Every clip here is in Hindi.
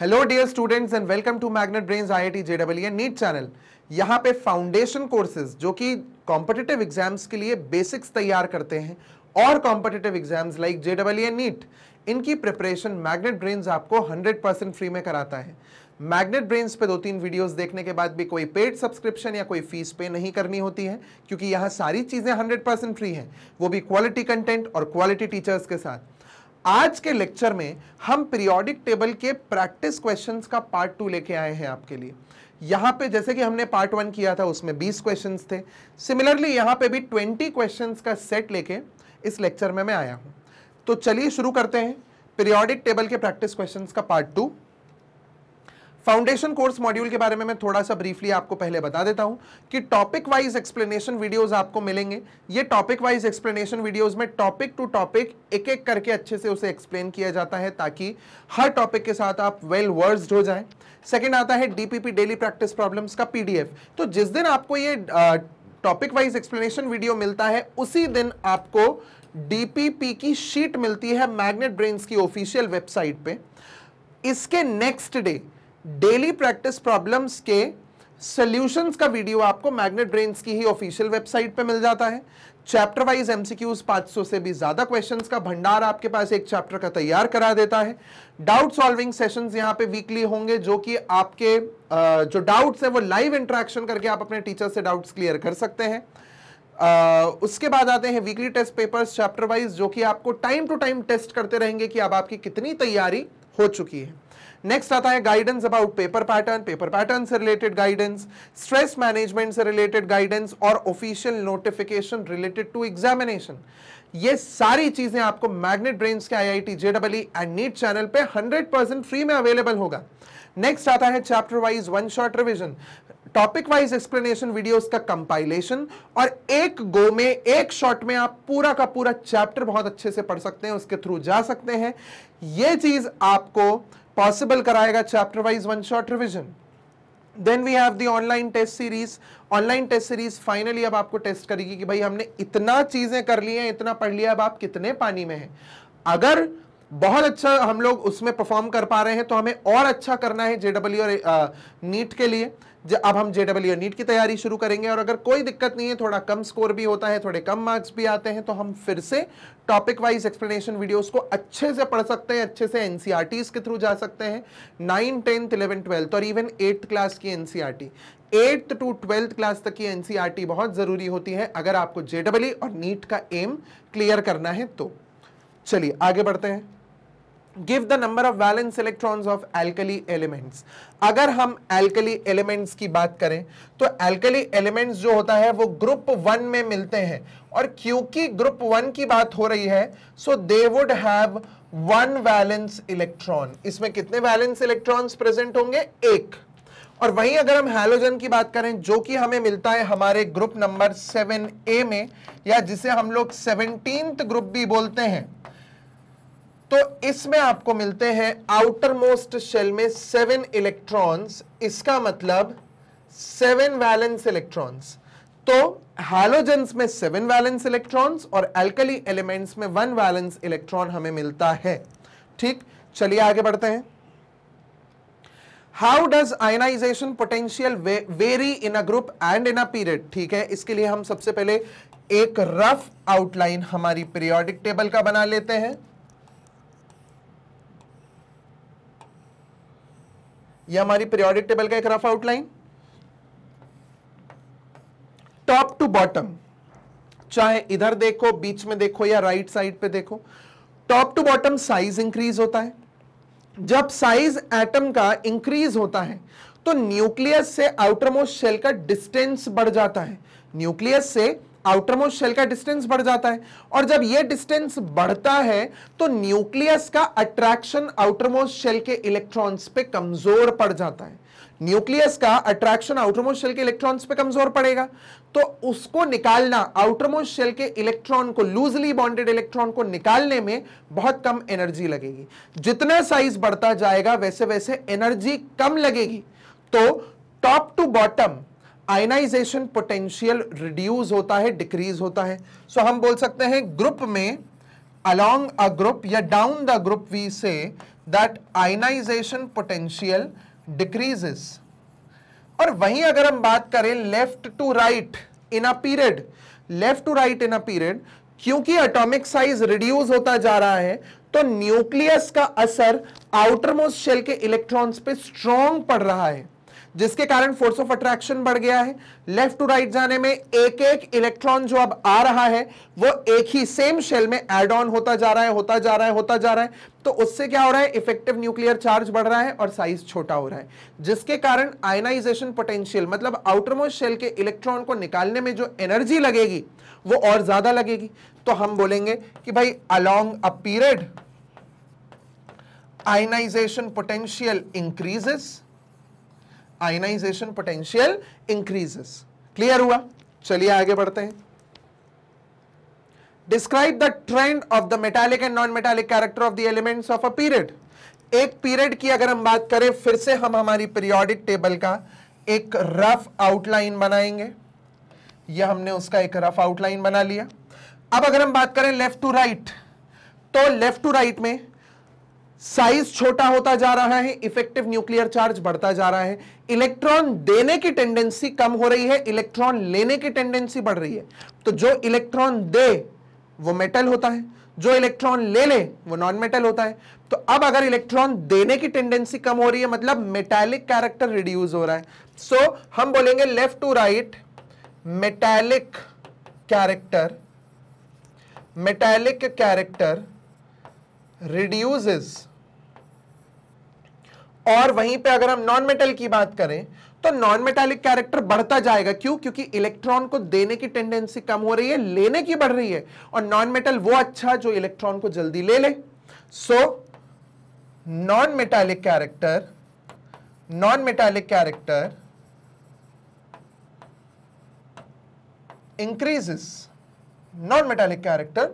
Hello dear students and welcome to Magnet Brains IIT जेडब्ल्यू नीट चैनल यहाँ पे फाउंडेशन कोर्सेज जो कि कॉम्पिटिटिव एग्जाम्स के लिए बेसिक्स तैयार करते हैं और कॉम्पिटेटिव एग्जाम्स लाइक जेडब्ल्यू नीट इनकी प्रिपरेशन मैग्नेट ब्रेन्स आपको 100 परसेंट फ्री में कराता है मैग्नेट ब्रेन्स पे दो तीन वीडियोस देखने के बाद भी कोई पेड सब्सक्रिप्शन या कोई फीस पे नहीं करनी होती है क्योंकि यहाँ सारी चीज़ें 100 परसेंट फ्री हैं वो भी क्वालिटी कंटेंट और क्वालिटी टीचर्स के साथ आज के लेक्चर में हम पीरियोडिक टेबल के प्रैक्टिस क्वेश्चंस का पार्ट टू लेके आए हैं आपके लिए यहाँ पे जैसे कि हमने पार्ट वन किया था उसमें 20 क्वेश्चंस थे सिमिलरली यहाँ पे भी 20 क्वेश्चंस का सेट लेके इस लेक्चर में मैं आया हूँ तो चलिए शुरू करते हैं पीरियोडिक टेबल के प्रैक्टिस क्वेश्चन का part two foundation course module के बारे में मैं थोड़ा सा ब्रीफली आपको पहले बता देता हूं कि टॉपिक वाइज एक्सप्लेनेशन वीडियोस आपको मिलेंगे ये टॉपिक वाइज एक्सप्लेनेशन वीडियोस में टॉपिक टू टॉपिक एक एक करके अच्छे से उसे एक्सप्लेन किया जाता है ताकि हर टॉपिक के साथ आप वेल वर्ड हो जाए सेकेंड आता है डीपीपी डेली प्रैक्टिस प्रॉब्लम्स का पीडीएफ तो जिस दिन आपको ये टॉपिक वाइज एक्सप्लेनेशन वीडियो मिलता है उसी दिन आपको डीपीपी की शीट मिलती है मैग्नेट ब्रेन्स की ऑफिशियल वेबसाइट पर इसके next day daily practice problems के सॉल्यूशंस का वीडियो आपको मैग्नेट ब्रेन्स की ही ऑफिशियल वेबसाइट पे मिल जाता है चैप्टर वाइज एमसीक्यूज 500 से भी ज़्यादा क्वेश्चंस का भंडार आपके पास एक चैप्टर का तैयार करा देता है डाउट सॉल्विंग सेशंस यहाँ पे वीकली होंगे जो कि आपके जो डाउट्स हैं वो लाइव इंट्रैक्शन करके आप अपने टीचर से डाउट्स क्लियर कर सकते हैं उसके बाद आते हैं weekly test papers chapter wise जो कि आपको टाइम टू टाइम टेस्ट करते रहेंगे कि अब आपकी कितनी तैयारी हो चुकी है नेक्स्ट आता है guidance about paper pattern paper pattern से रिलेटेड गाइडेंस स्ट्रेस मैनेजमेंट से रिलेटेड गाइडेंस और official notification related to examination ये सारी चीजें आपको मैग्नेट ब्रेन्स के आईआईटी जेडब्ल्यू एंड नीट चैनल पे 100 परसेंट फ्री में अवेलेबल होगा नेक्स्ट आता है chapter wise one short revision topic wise explanation videos का कंपाइलेशन और एक गो में एक शॉट में आप पूरा का पूरा चैप्टर बहुत अच्छे से पढ़ सकते हैं उसके थ्रू जा सकते हैं यह चीज आपको पॉसिबल कराएगा chapter wise one short revision then we have the online test series online test series finally अब आपको टेस्ट करेगी कि भाई हमने इतना चीजें कर ली हैं इतना पढ़ लिया अब आप कितने पानी में हैं अगर बहुत अच्छा हम लोग उसमें परफॉर्म कर पा रहे हैं तो हमें और अच्छा करना है जेडब्ल्यू और नीट के लिए अब हम जेडब्ल्यू और नीट की तैयारी शुरू करेंगे और अगर कोई दिक्कत नहीं है थोड़ा कम स्कोर भी होता है थोड़े कम मार्क्स भी आते हैं तो हम फिर से टॉपिक वाइज एक्सप्लेनेशन वीडियोस को अच्छे से पढ़ सकते हैं अच्छे से एनसीआरटीज e के थ्रू जा सकते हैं नाइन टेंथ इलेवन ट्वेल्थ और इवन एट्थ क्लास की NCERT eighth to twelfth class तक की एनसीआर e बहुत ज़रूरी होती है अगर आपको जेडब्ल्यू और नीट का एम क्लियर करना है तो चलिए आगे बढ़ते हैं give the number of valence electrons of alkali elements अगर हम एल्कली एलिमेंट्स की बात करें तो एल्कली एलिमेंट्स जो होता है वो ग्रुप वन में मिलते हैं और क्योंकि ग्रुप वन की बात हो रही है so they would have one valence electron इसमें कितने वैलेंस इलेक्ट्रॉन्स प्रेजेंट होंगे एक और वहीं अगर हम हेलोजन की बात करें जो कि हमें मिलता है हमारे ग्रुप नंबर सेवन ए में या जिसे हम लोग सेवनटीन ग्रुप भी बोलते हैं तो इसमें आपको मिलते हैं आउटर मोस्ट शेल में सेवन इलेक्ट्रॉन्स इसका मतलब सेवन वैलेंस इलेक्ट्रॉन्स तो हैलोजेंस में सेवन वैलेंस इलेक्ट्रॉन्स और एल्कली एलिमेंट्स में वन वैलेंस इलेक्ट्रॉन हमें मिलता है ठीक चलिए आगे बढ़ते हैं how does ionization potential vary in a group and in a period ठीक है इसके लिए हम सबसे पहले एक रफ आउटलाइन हमारी पीरियोडिक टेबल का बना लेते हैं ये हमारी पीरियोडिक टेबल का एक rough outline top to bottom चाहे इधर देखो बीच में देखो या राइट साइड पे देखो top to bottom size increase होता है जब साइज एटम का इंक्रीज होता है तो न्यूक्लियस से आउटरमोस्ट शेल का डिस्टेंस बढ़ जाता है न्यूक्लियस से आउटर मोस्ट शेल का डिस्टेंस बढ़ जाता है और जब यह डिस्टेंस बढ़ता है तो न्यूक्लियस का अट्रैक्शन आउटर मोस्ट शेल के इलेक्ट्रॉन्स पे कमजोर पड़ जाता है न्यूक्लियस का अट्रैक्शन आउटरमोस्ट शेल के इलेक्ट्रॉन्स पे कमजोर पड़ेगा तो उसको निकालना आउटरमोस्ट शेल के इलेक्ट्रॉन को लूजली बॉन्डेड इलेक्ट्रॉन को निकालने में बहुत कम एनर्जी लगेगी जितना साइज बढ़ता जाएगा वैसे वैसे एनर्जी कम लगेगी तो top to bottom ionization potential reduce होता है डिक्रीज होता है सो so, हम बोल सकते हैं ग्रुप में अलोंग अ ग्रुप या down the group we say that ionization potential decreases और वहीं अगर हम बात करें left to right in a period left to right in a period क्योंकि एटॉमिक साइज रिड्यूस होता जा रहा है तो न्यूक्लियस का असर आउटरमोस्ट शेल के इलेक्ट्रॉन्स पे स्ट्रॉन्ग पड़ रहा है जिसके कारण फोर्स ऑफ अट्रैक्शन बढ़ गया है लेफ्ट टू राइट जाने में एक एक इलेक्ट्रॉन जो अब आ रहा है वो एक ही सेम शेल में एड ऑन होता जा रहा है होता जा रहा है होता जा रहा है तो उससे क्या हो रहा है इफेक्टिव न्यूक्लियर चार्ज बढ़ रहा है और साइज छोटा हो रहा है जिसके कारण आयनाइजेशन पोटेंशियल मतलब आउटरमोस्ट शेल के इलेक्ट्रॉन को निकालने में जो एनर्जी लगेगी वो और ज्यादा लगेगी तो हम बोलेंगे कि भाई along a period ionization potential increases ionization potential increases clear हुआ चलिए आगे बढ़ते हैं describe the trend of the metallic and non metallic character of the elements of a period एक पीरियड की अगर हम बात करें फिर से हम हमारी पीरियोडिक टेबल का एक रफ आउटलाइन बनाएंगे यह हमने उसका एक रफ आउटलाइन बना लिया अब अगर हम बात करें लेफ्ट टू राइट तो लेफ्ट टू राइट में साइज छोटा होता जा रहा है इफेक्टिव न्यूक्लियर चार्ज बढ़ता जा रहा है इलेक्ट्रॉन देने की टेंडेंसी कम हो रही है इलेक्ट्रॉन लेने की टेंडेंसी बढ़ रही है तो जो इलेक्ट्रॉन दे वो मेटल होता है जो इलेक्ट्रॉन ले ले वो नॉन मेटल होता है तो अब अगर इलेक्ट्रॉन देने की टेंडेंसी कम हो रही है मतलब मेटेलिक कैरेक्टर रिड्यूज हो रहा है सो so, हम बोलेंगे left to right metallic character metallic character is और वहीं पे अगर हम नॉन मेटल की बात करें तो नॉन मेटालिक कैरेक्टर बढ़ता जाएगा क्यों क्योंकि इलेक्ट्रॉन को देने की टेंडेंसी कम हो रही है लेने की बढ़ रही है और नॉन मेटल वो अच्छा जो इलेक्ट्रॉन को जल्दी ले ले so non metallic character non metallic character increases non metallic character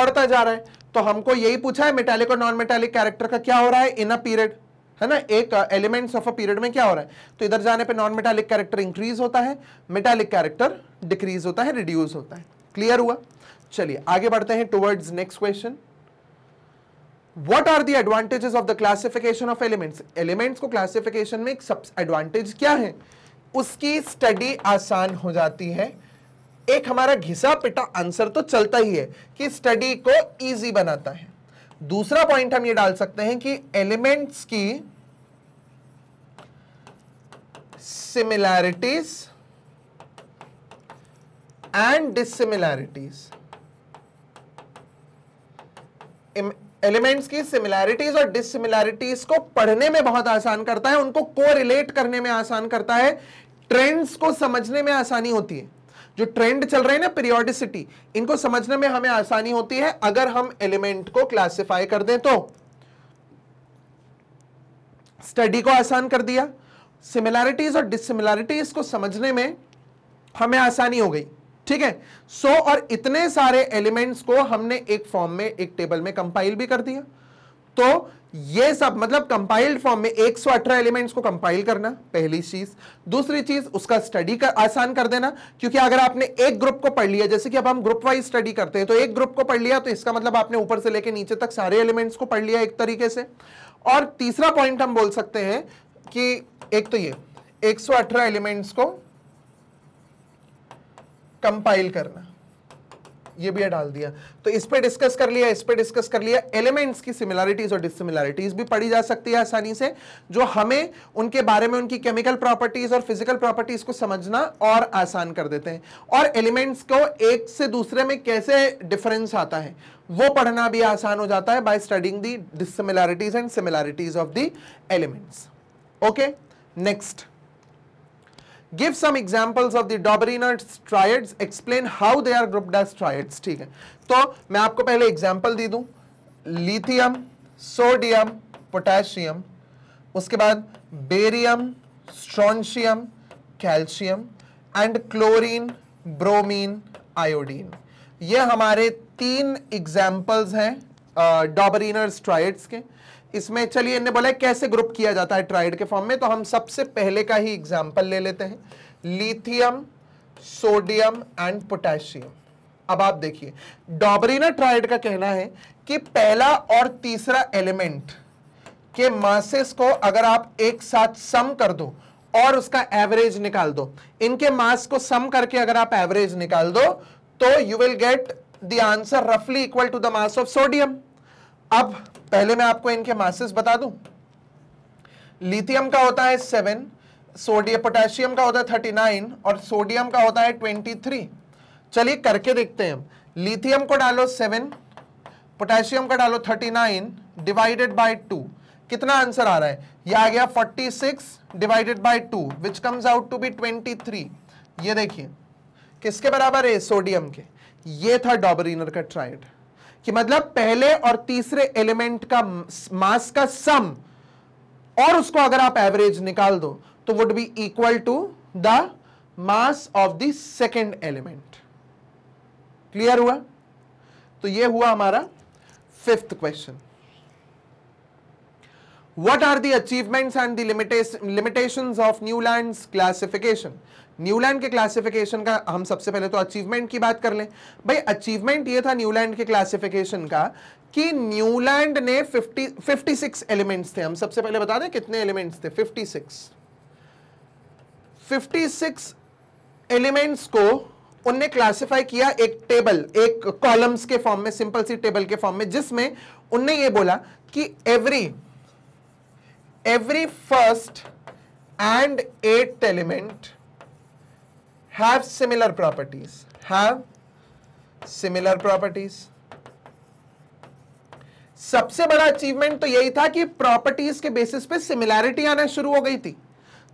बढ़ता जा रहा है तो हमको यही पूछा है मेटालिक और नॉन मेटालिक कैरेक्टर का क्या हो रहा है इन अ पीरियड है ना एक एलिमेंट्स ऑफ अ पीरियड में क्या हो रहा है तो इधर जाने पे नॉन मेटालिक कैरेक्टर इंक्रीज होता है मेटालिक कैरेक्टर डिक्रीज होता है रिड्यूस होता है क्लियर हुआ चलिए आगे बढ़ते हैं towards next question what are the advantages of the classification of elements elements को क्लासिफिकेशन में एक सब एडवांटेज क्या है उसकी स्टडी आसान हो जाती है एक हमारा घिसा पिटा आंसर तो चलता ही है कि स्टडी को ईजी बनाता है दूसरा पॉइंट हम ये डाल सकते हैं कि एलिमेंट्स की सिमिलैरिटीज एंड डिसिमिलैरिटीज एलिमेंट्स की सिमिलैरिटीज और डिसिमिलैरिटीज को पढ़ने में बहुत आसान करता है उनको कोरिलेट करने में आसान करता है ट्रेंड्स को समझने में आसानी होती है जो ट्रेंड चल रहे हैं ना पीरियोडिसिटी इनको समझने में हमें आसानी होती है अगर हम एलिमेंट को क्लासिफाई कर दें तो स्टडी को आसान कर दिया सिमिलैरिटीज और डिसिमिलैरिटीज को समझने में हमें आसानी हो गई ठीक है सो so, और इतने सारे एलिमेंट्स को हमने एक फॉर्म में एक टेबल में कंपाइल भी कर दिया तो ये सब मतलब कंपाइल्ड फॉर्म में 118 एलिमेंट्स को कंपाइल करना पहली चीज दूसरी चीज उसका स्टडी कर आसान कर देना क्योंकि अगर आपने एक ग्रुप को पढ़ लिया जैसे कि अब हम ग्रुप वाइज स्टडी करते हैं तो एक ग्रुप को पढ़ लिया तो इसका मतलब आपने ऊपर से लेकर नीचे तक सारे एलिमेंट्स को पढ़ लिया एक तरीके से और तीसरा पॉइंट हम बोल सकते हैं कि एक तो ये एक एलिमेंट्स को कंपाइल करना ये भी डाल दिया तो इस पर डिस्कस कर लिया इस पर डिस्कस कर लिया एलिमेंट्स की सिमिलैरिटीज और डिसिमिलैरिटीज भी पढ़ी जा सकती है आसानी से जो हमें उनके बारे में उनकी केमिकल प्रॉपर्टीज और फिजिकल प्रॉपर्टीज को समझना और आसान कर देते हैं और एलिमेंट्स को एक से दूसरे में कैसे डिफरेंस आता है वो पढ़ना भी आसान हो जाता है by studying the dissimilarities and similarities of the elements okay next give some examples of the Dobereiner triads explain how they are grouped as triads ठीक है तो मैं आपको पहले एग्जाम्पल दे दूं लिथियम सोडियम पोटेशियम उसके बाद barium strontium calcium and chlorine bromine iodine ये हमारे तीन एग्जाम्पल्स हैं डॉबरीनर्स uh, ट्रायड्स के इसमें चलिए इन्हें बोला कैसे ग्रुप किया जाता है ट्राइड के फॉर्म में तो हम सबसे पहले का ही एग्जाम्पल ले लेते हैं लिथियम सोडियम एंड पोटेशियम अब आप देखिए डॉबरीना ट्राइड का कहना है कि पहला और तीसरा एलिमेंट के मासेस को अगर आप एक साथ सम कर दो और उसका एवरेज निकाल दो इनके मास को सम करके अगर आप एवरेज निकाल दो तो you will get the answer रफली equal to the mass of sodium अब पहले मैं आपको इनके मासेस बता दूं लिथियम का होता है सेवन सोडियम पोटेशियम का होता है थर्टी नाइन और सोडियम का होता है ट्वेंटी थ्री चलिए करके देखते हैं लिथियम को डालो सेवन पोटेशियम का डालो thirty nine divided by two कितना आंसर आ रहा है ये आ गया forty six divided by two which comes out to be twenty three ये देखिए किसके बराबर है सोडियम के ये था डॉबरीनर का ट्राइड कि मतलब पहले और तीसरे एलिमेंट का मास का सम और उसको अगर आप एवरेज निकाल दो तो would be equal to the mass of the second element clear हुआ तो ये हुआ हमारा fifth question what are the achievements and the of limitations of newland's Newland के क्लासिफिकेशन का हम सबसे पहले तो अचीवमेंट की बात कर लें भाई अचीवमेंट ये था न्यूलैंड के क्लासिफिकेशन का कि न्यूलैंड ने 50 56 एलिमेंट्स थे हम सबसे पहले बता दें कितने एलिमेंट्स थे 56 56 एलिमेंट्स को उनने क्लासिफाई किया एक टेबल एक कॉलम्स के फॉर्म में सिंपल सी टेबल के फॉर्म में जिसमें उनने ये बोला कि every every first and eight element have similar properties have similar properties सबसे बड़ा अचीवमेंट तो यही था कि प्रॉपर्टीज के बेसिस पे सिमिलैरिटी आना शुरू हो गई थी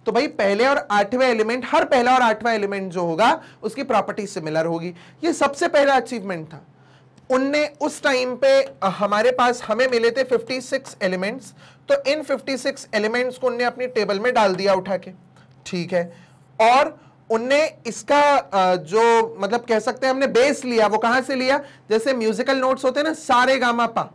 तो भाई पहले और आठवें एलिमेंट हर पहला और आठवां एलिमेंट जो होगा उसकी प्रॉपर्टी सिमिलर होगी ये सबसे पहला अचीवमेंट था उनने उस टाइम पे हमारे पास हमें मिले थे 56 एलिमेंट्स तो इन 56 एलिमेंट्स को उनने अपनी टेबल में डाल दिया उठा के ठीक है और उनने इसका जो मतलब कह सकते हैं हमने बेस लिया वो कहां से लिया जैसे म्यूजिकल नोट्स होते हैं ना सारे गामा पा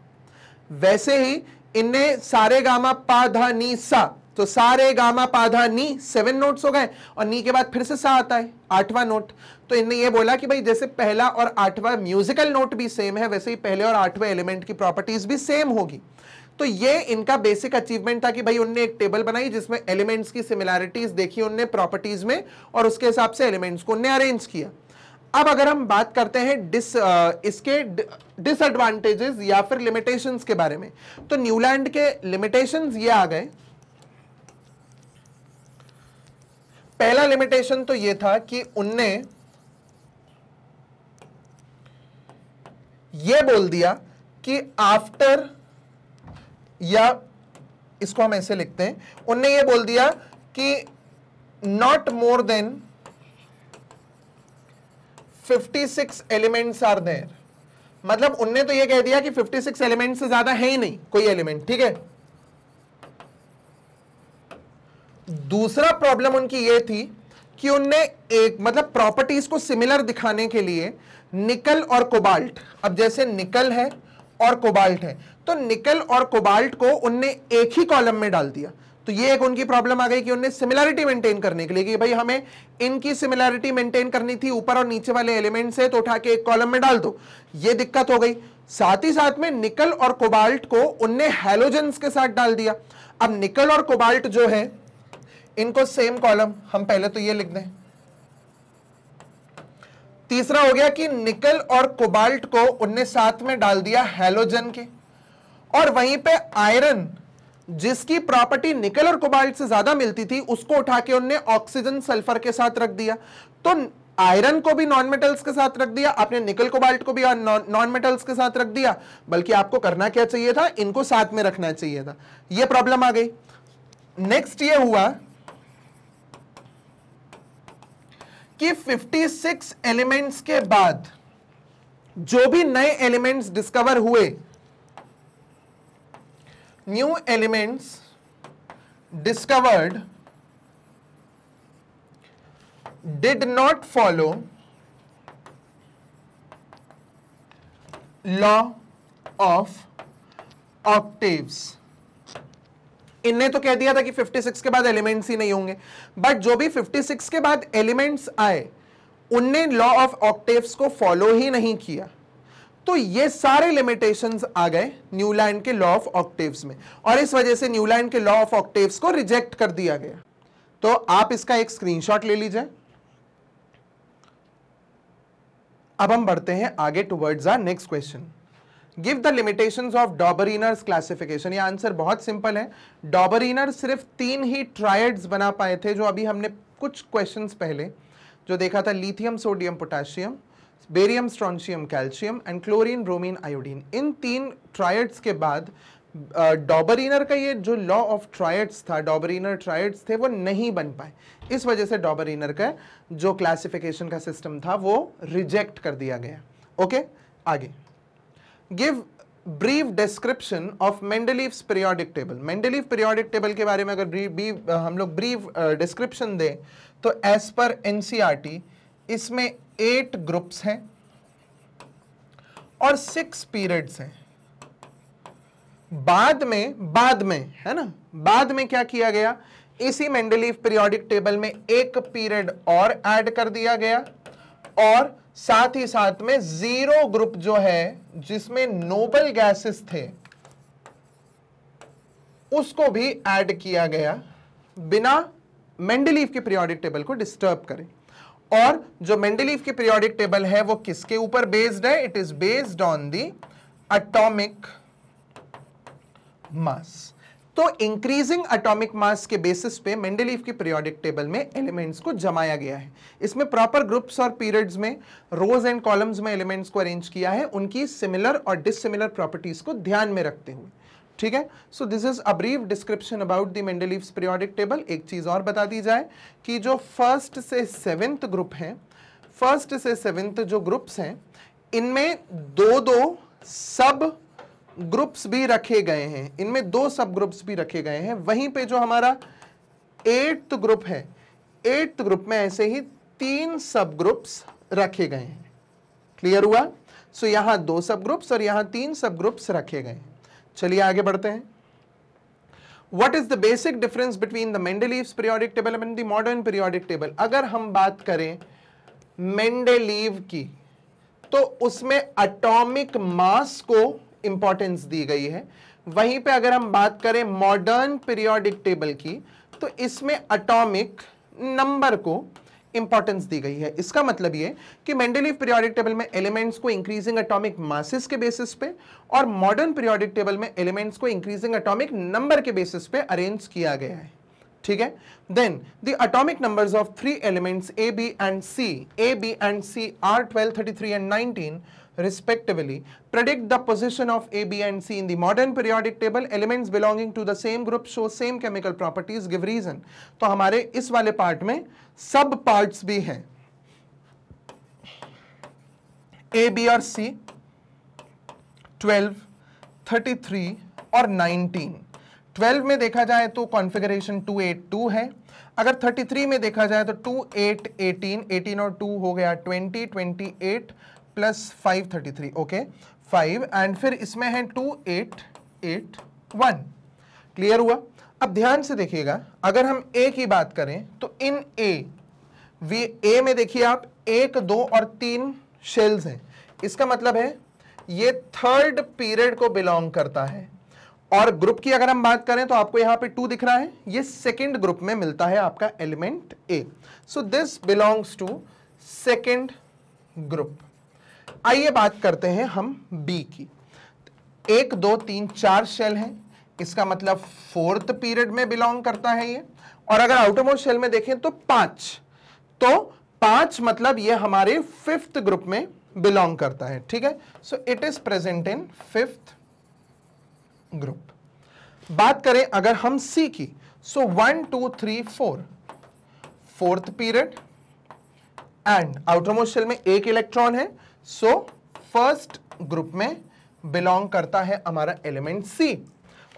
वैसे ही इनने सारे गामा पा धा नी सा तो सारे गामा पाधा नी सेवन नोट्स हो गए और नी के बाद फिर से सा आता है आठवां नोट तो इनने ये बोला कि भाई जैसे पहला और आठवां म्यूजिकल नोट भी सेम है वैसे ही पहले और आठवें एलिमेंट की प्रॉपर्टीज भी सेम होगी तो ये इनका बेसिक अचीवमेंट था कि भाई उनने एक टेबल बनाई जिसमें एलिमेंट्स की सिमिलैरिटीज देखी उनने प्रॉपर्टीज में और उसके हिसाब से एलिमेंट्स को उनने अरेंज किया अब अगर हम बात करते हैं डिस इसके डिसएडवांटेजेस या फिर लिमिटेशंस के बारे में तो न्यूलैंड के लिमिटेशंस ये आ गए पहला लिमिटेशन तो ये था कि उनने ये बोल दिया कि आफ्टर या इसको हम ऐसे लिखते हैं उनने ये बोल दिया कि not more than 56 elements are there मतलब उनने तो ये कह दिया कि 56 एलिमेंट से ज्यादा है ही नहीं कोई एलिमेंट ठीक है दूसरा प्रॉब्लम उनकी ये थी कि उनने एक मतलब प्रॉपर्टीज को सिमिलर दिखाने के लिए निकल और कोबाल्ट अब जैसे निकल है और कोबाल्ट है तो निकल और कोबाल्ट को उनने एक ही कॉलम में डाल दिया तो ये एक उनकी प्रॉब्लम आ गई कि उनने सिमिलैरिटी मेंटेन करने के लिए कि भाई हमें इनकी सिमिलैरिटी मेंटेन करनी थी ऊपर और नीचे वाले एलिमेंट से तो उठा के एक कॉलम में डाल दो ये दिक्कत हो गई साथ ही साथ में निकल और कोबाल्ट को उनने हेलोजेंस के साथ डाल दिया अब निकल और कोबाल्ट जो है इनको सेम कॉलम हम पहले तो ये लिख दें तीसरा हो गया कि निकल और कोबाल्ट को उनने साथ में डाल दिया हेलोजन के और वहीं पे आयरन जिसकी प्रॉपर्टी निकल और कोबाल्ट से ज्यादा मिलती थी उसको उठा के उनने ऑक्सीजन सल्फर के साथ रख दिया तो आयरन को भी नॉन मेटल्स के साथ रख दिया आपने निकल कोबाल्ट को भी नॉन मेटल्स के साथ रख दिया बल्कि आपको करना क्या चाहिए था इनको साथ में रखना चाहिए था यह प्रॉब्लम आ गई नेक्स्ट ये हुआ कि 56 एलिमेंट्स के बाद जो भी नए एलिमेंट्स डिस्कवर हुए new elements discovered did not follow law of octaves इनने तो कह दिया था कि 56 के बाद एलिमेंट्स ही नहीं होंगे बट जो भी 56 के बाद एलिमेंट्स आए उनने लॉ ऑफ ऑक्टेव्स को फॉलो ही नहीं किया तो ये सारे लिमिटेशंस आ गए न्यूलैंड के लॉ ऑफ ऑक्टेव्स में और इस वजह से न्यूलैंड के लॉ ऑफ ऑक्टेव्स को रिजेक्ट कर दिया गया तो आप इसका एक स्क्रीनशॉट ले लीजिए अब हम बढ़ते हैं आगे towards our next question give the limitation of Dobereiner's classification ये आंसर बहुत सिंपल है डॉबरीनर सिर्फ तीन ही ट्रायड्स बना पाए थे जो अभी हमने कुछ क्वेश्चन पहले जो देखा था lithium sodium potassium barium strontium calcium and chlorine bromine iodine इन तीन ट्रायड्स के बाद डॉबरीनर का ये जो लॉ ऑफ ट्रायड्स था डॉबरीनर ट्रायड्स थे वो नहीं बन पाए इस वजह से डॉबरीनर का जो क्लासिफिकेशन का सिस्टम था वो रिजेक्ट कर दिया गया ओके okay? आगे give brief description of Mendeleev's periodic table. Mendeleev periodic table के बारे में अगर brief, हम लोग ब्रीफ description दें तो as per एनसीईआरटी इसमें एट groups हैं और सिक्स पीरियड्स हैं बाद में बाद में है ना बाद में क्या किया गया इसी मेंडलीव पीरियोडिक टेबल में एक पीरियड और ऐड कर दिया गया और साथ ही साथ में जीरो ग्रुप जो है जिसमें नोबल गैसेस थे उसको भी ऐड किया गया बिना मेंडलीव की पीरियोडिक टेबल को डिस्टर्ब करें और जो मेंडलीव की पीरियोडिक टेबल है वो किसके ऊपर बेस्ड है it is based on the atomic mass तो इंक्रीजिंग एटॉमिक मास के बेसिस पे मेंडेलीफ की पीरियोडिक टेबल में एलिमेंट्स को जमाया गया है इसमें प्रॉपर ग्रुप्स और पीरियड्स में रोज एंड कॉलम्स में एलिमेंट्स को अरेंज किया है उनकी सिमिलर और डिसिमिलर प्रॉपर्टीज को ध्यान में रखते हुए ठीक है so this is a brief description about the Mendeleev's periodic table एक चीज़ और बता दी जाए कि जो फर्स्ट से सेवेंथ ग्रुप हैं फर्स्ट से सेवेंथ जो ग्रुप्स हैं इनमें दो दो सब ग्रुप्स भी रखे गए हैं इनमें दो सब ग्रुप्स भी रखे गए हैं वहीं पे जो हमारा एट्थ ग्रुप है एट्थ ग्रुप में ऐसे ही तीन सब ग्रुप्स रखे गए हैं क्लियर हुआ सो so, यहां दो सब ग्रुप्स और यहां तीन सब ग्रुप्स रखे गए हैं चलिए आगे बढ़ते हैं what is the basic difference between the Mendeleev periodic table and the modern periodic table अगर हम बात करें मेंडेलीव की तो उसमें अटोमिक मास को इंपॉर्टेंस दी गई है वहीं पे अगर हम बात करें मॉडर्न पीरियोडिक टेबल की तो इसमें अटोमिक नंबर को इंपॉर्टेंस दी गई है इसका मतलब ये कि मेंडेलिव पीरियोडिक टेबल में एलिमेंट्स को इंक्रीजिंग अटोमिक मासिस के बेसिस पे और मॉडर्न पीरियोडिक टेबल में एलिमेंट्स को इंक्रीजिंग अटोमिक नंबर के बेसिस पे अरेंज किया गया है ठीक है then the atomic numbers of three elements A B and C A B and C are twelve thirty three and nineteen respectively. Predict the position of A, B and C in the modern periodic table. Elements belonging to the same group show same chemical properties. Give reason. to hamare is wale part mein sub parts bhi hain a b or c 12, 33 और 19. 12 mein dekha jaye to configuration 282 hai अगर 33 में देखा जाए तो 28, 18, 18 और 2 हो गया 20, 28, plus five thirty three okay five and फिर इसमें है two eight eight one clear हुआ अब ध्यान से देखिएगा अगर हम ए की बात करें तो इन ए वी ए में देखिए आप एक दो और तीन शेल्स हैं इसका मतलब है ये थर्ड पीरियड को बिलोंग करता है और ग्रुप की अगर हम बात करें तो आपको यहां पे टू दिख रहा है ये सेकंड ग्रुप में मिलता है आपका element A so this belongs to second group आइए बात करते हैं हम बी की एक दो तीन चार शेल हैं इसका मतलब फोर्थ पीरियड में बिलोंग करता है ये और अगर आउटरमोस्ट शेल में देखें तो पांच तो पांच मतलब ये हमारे फिफ्थ ग्रुप में बिलोंग करता है ठीक है so it is present in fifth group बात करें अगर हम सी की so one two three four fourth period and outermost shell में एक इलेक्ट्रॉन है सो फर्स्ट ग्रुप में बिलोंग करता है हमारा element C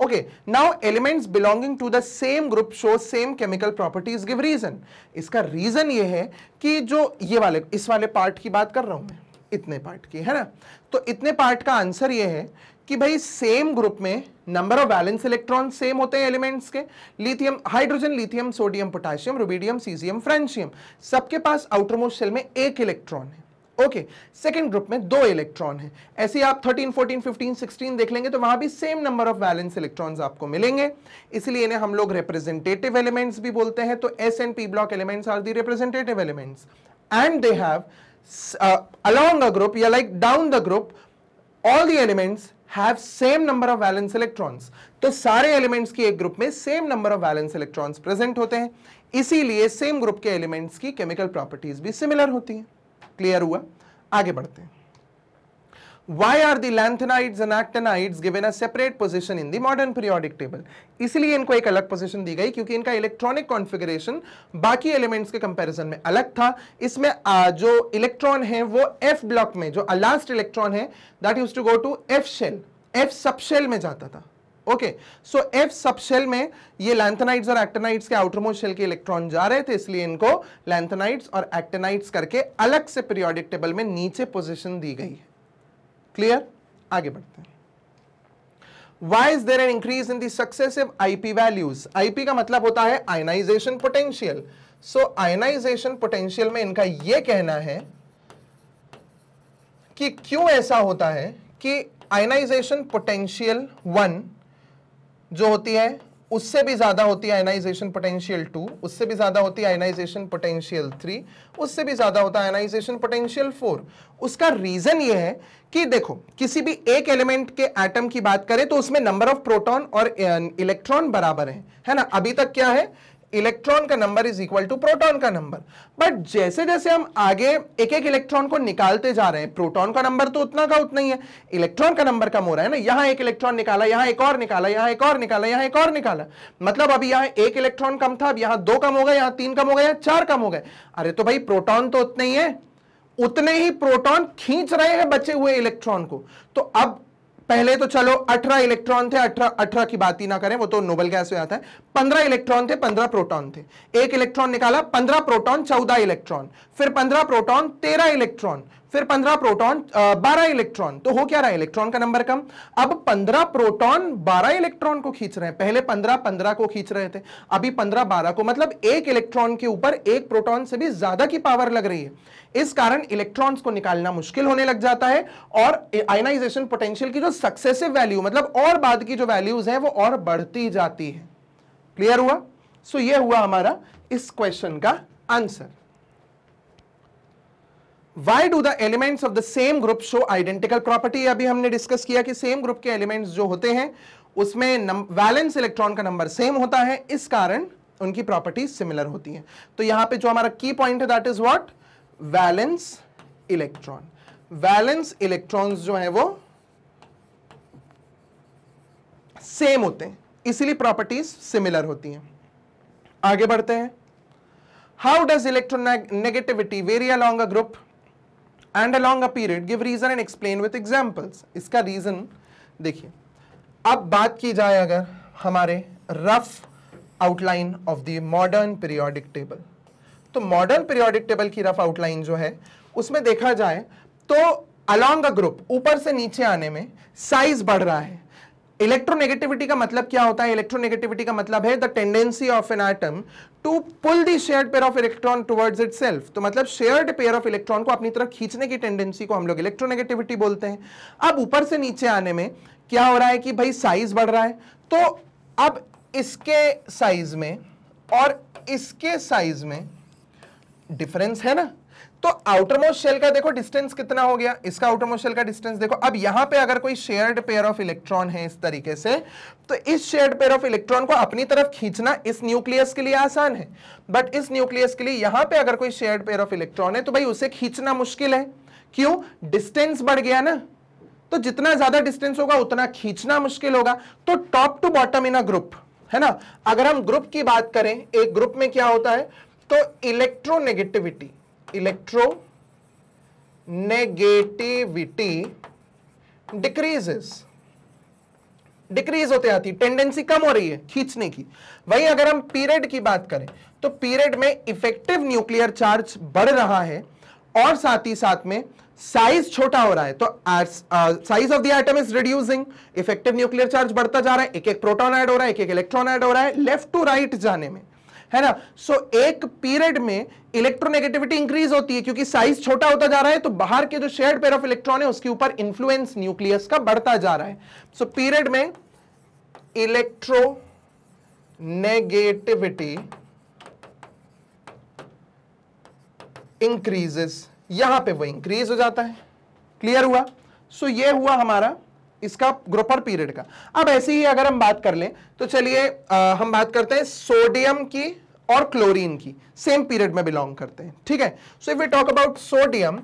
okay now elements belonging to the same group show same chemical properties give reason इसका रीजन ये है कि जो ये वाले इस वाले पार्ट की बात कर रहा हूं मैं इतने पार्ट की है ना तो इतने पार्ट का आंसर ये है कि भाई सेम ग्रुप में number of valence electron same होते हैं एलिमेंट्स के lithium hydrogen lithium sodium potassium rubidium caesium francium सबके पास आउटरमोस्ट सेल में एक इलेक्ट्रॉन है ओके सेकेंड ग्रुप में दो इलेक्ट्रॉन है ऐसे आप 13, 14, 15, 16 देख लेंगे तो वहां भी same number of valence electrons आपको मिलेंगे इसलिए इन्हें हम लोग रिप्रेजेंटेटिव एलिमेंट्स भी बोलते हैं तो S and P block elements are the representative elements and they have along a group या like down the group all the elements have same number of valence electrons तो सारे एलिमेंट्स की एक ग्रुप में same number of valence electrons present होते हैं इसीलिए सेम ग्रुप के एलिमेंट्स की केमिकल प्रॉपर्टीज भी सिमिलर होती हैं क्लियर हुआ आगे बढ़ते why are the lanthanides and एक्टेनाइड्स given a separate position in the modern periodic table इसलिए इनको एक अलग पोजिशन दी गई क्योंकि इनका इलेक्ट्रॉनिक कॉन्फ़िगरेशन बाकी एलिमेंट्स के कंपेरिजन में अलग था इसमें आ, जो इलेक्ट्रॉन है वो एफ ब्लॉक में जो लास्ट इलेक्ट्रॉन है that use to go to F shell F sub में जाता था ओके सो एफ सबशेल में ये लैंथेनाइट्स और एक्टेनाइट्स के आउटरमोस्ट शेल के इलेक्ट्रॉन जा रहे थे इसलिए इनको लैंथेनाइट्स और एक्टेनाइट्स करके अलग से पीरियोडिक टेबल में नीचे पोजीशन दी गई है क्लियर आगे बढ़ते हैं why is there an increase in the successive IP values? IP का मतलब होता है ionisation potential so ionisation potential में इनका यह कहना है कि क्यों ऐसा होता है कि आयनाइजेशन पोटेंशियल वन जो होती है उससे भी ज़्यादा होती है आयनाइजेशन पोटेंशियल टू उससे भी ज़्यादा होती है आयनाइजेशन पोटेंशियल थ्री उससे भी ज़्यादा होता है आयनाइजेशन पोटेंशियल फोर उसका रीज़न ये है कि देखो किसी भी एक एलिमेंट के एटम की बात करें तो उसमें नंबर ऑफ प्रोटॉन और इलेक्ट्रॉन बराबर है, है ना अभी तक क्या है इलेक्ट्रॉन का number is equal to proton का नंबर बट जैसे जैसे हम आगे एक एक इलेक्ट्रॉन को निकालते जा रहे हैं प्रोटॉन का नंबर तो उतना का उतना ही है इलेक्ट्रॉन का नंबर कम हो रहा है ना यहां एक इलेक्ट्रॉन निकाला यहां एक और निकाला यहां एक और निकाला यहां एक और निकाला मतलब अभी यहां एक इलेक्ट्रॉन कम था अब यहां दो कम हो गए यहां तीन कम हो गए यहां चार कम हो गए अरे तो भाई प्रोटॉन तो उतना ही है उतने ही प्रोटॉन खींच रहे हैं बचे हुए इलेक्ट्रॉन को तो अब पहले तो चलो 18 इलेक्ट्रॉन थे 18 18 की बात ही ना करें वो तो नोबल गैस में आता है 15 इलेक्ट्रॉन थे 15 प्रोटॉन थे एक इलेक्ट्रॉन निकाला 15 प्रोटॉन 14 इलेक्ट्रॉन फिर 15 प्रोटॉन 13 इलेक्ट्रॉन फिर 15 प्रोटॉन 12 इलेक्ट्रॉन तो हो क्या रहा है इलेक्ट्रॉन का नंबर कम अब 15 प्रोटॉन 12 इलेक्ट्रॉन को खींच रहे हैं पहले 15 15 को खींच रहे थे अभी 15 12 को मतलब एक इलेक्ट्रॉन के ऊपर एक प्रोटॉन से भी ज्यादा की पावर लग रही है इस कारण इलेक्ट्रॉन्स को निकालना मुश्किल होने लग जाता है और आयनाइजेशन पोटेंशियल की जो सक्सेसिव वैल्यू मतलब और बाद की जो वैल्यूज है वो और बढ़ती जाती है क्लियर हुआ सो so, यह हुआ हमारा इस क्वेश्चन का answer why do the elements of the same group show identical property अभी हमने डिस्कस किया कि सेम ग्रुप के एलिमेंट्स जो होते हैं उसमें वैलेंस इलेक्ट्रॉन का नंबर सेम होता है इस कारण उनकी प्रॉपर्टी सिमिलर होती हैं तो यहां पे जो हमारा की पॉइंट है that is what valence electron valence electrons जो है वो सेम होते हैं इसीलिए प्रॉपर्टीज सिमिलर होती हैं आगे बढ़ते हैं how does negativity vary along a group and along a period give reason and explain with examples इसका रीजन देखिए अब बात की जाए अगर हमारे rough outline of the modern periodic table तो मॉडर्न पीरियोडिक टेबल की रफ आउटलाइन जो है उसमें देखा जाए तो अलॉन्ग अ ग्रुप ऊपर से नीचे आने में साइज बढ़ रहा है इलेक्ट्रोनेगेटिविटी का मतलब क्या होता है इलेक्ट्रोनेगेटिविटी का मतलब है the tendency of an atom to pull the shared pair of electron towards self तो मतलब शेयर्ड पेयर ऑफ इलेक्ट्रॉन को अपनी तरफ खींचने की टेंडेंसी को हम लोग इलेक्ट्रोनेगेटिविटी बोलते हैं अब ऊपर से नीचे आने में क्या हो रहा है कि भाई साइज बढ़ रहा है तो अब इसके साइज में और इसके साइज में डिफरेंस है ना तो आउटर मोस्ट शेल का देखो डिस्टेंस कितना हो गया इसका आउटर मोस्ट शेल का डिस्टेंस देखो अब यहां पे अगर कोई शेयर्ड पेयर ऑफ इलेक्ट्रॉन है इस तरीके से तो इस शेयर्ड पेयर ऑफ इलेक्ट्रॉन को अपनी तरफ खींचना इस न्यूक्लियस के लिए आसान है बट इस न्यूक्लियस के लिए यहां पे अगर कोई शेयर्ड पेयर ऑफ इलेक्ट्रॉन है तो भाई उसे खींचना मुश्किल है क्यों डिस्टेंस बढ़ गया ना तो जितना ज्यादा डिस्टेंस होगा उतना खींचना मुश्किल होगा तो top to bottom in a group है ना अगर हम ग्रुप की बात करें एक ग्रुप में क्या होता है तो electronegativity electronegativity decreases decrease होते आती टेंडेंसी कम हो रही है खींचने की वहीं अगर हम पीरियड की बात करें तो पीरियड में इफेक्टिव न्यूक्लियर चार्ज बढ़ रहा है और साथ ही साथ में साइज छोटा हो रहा है तो size of the atom is reducing effective nuclear charge बढ़ता जा रहा है एक एक प्रोटॉन ऐड हो रहा है एक एक इलेक्ट्रॉन ऐड हो रहा है लेफ्ट टू राइट जाने में है ना सो so, एक पीरियड में इलेक्ट्रोनेगेटिविटी इंक्रीज होती है क्योंकि साइज छोटा होता जा रहा है तो बाहर के जो शेयर पेयर ऑफ इलेक्ट्रॉन है उसके ऊपर इंफ्लुएंस न्यूक्लियस का बढ़ता जा रहा है सो so, पीरियड में इलेक्ट्रो नेगेटिविटी इंक्रीजेस यहां पे वो इंक्रीज हो जाता है क्लियर हुआ सो so, ये हुआ हमारा इसका ग्रोपर पीरियड का अब ऐसे ही अगर हम बात कर लें तो चलिए हम बात करते हैं सोडियम की और क्लोरीन की सेम पीरियड में बिलोंग करते हैं ठीक है so if we talk about sodium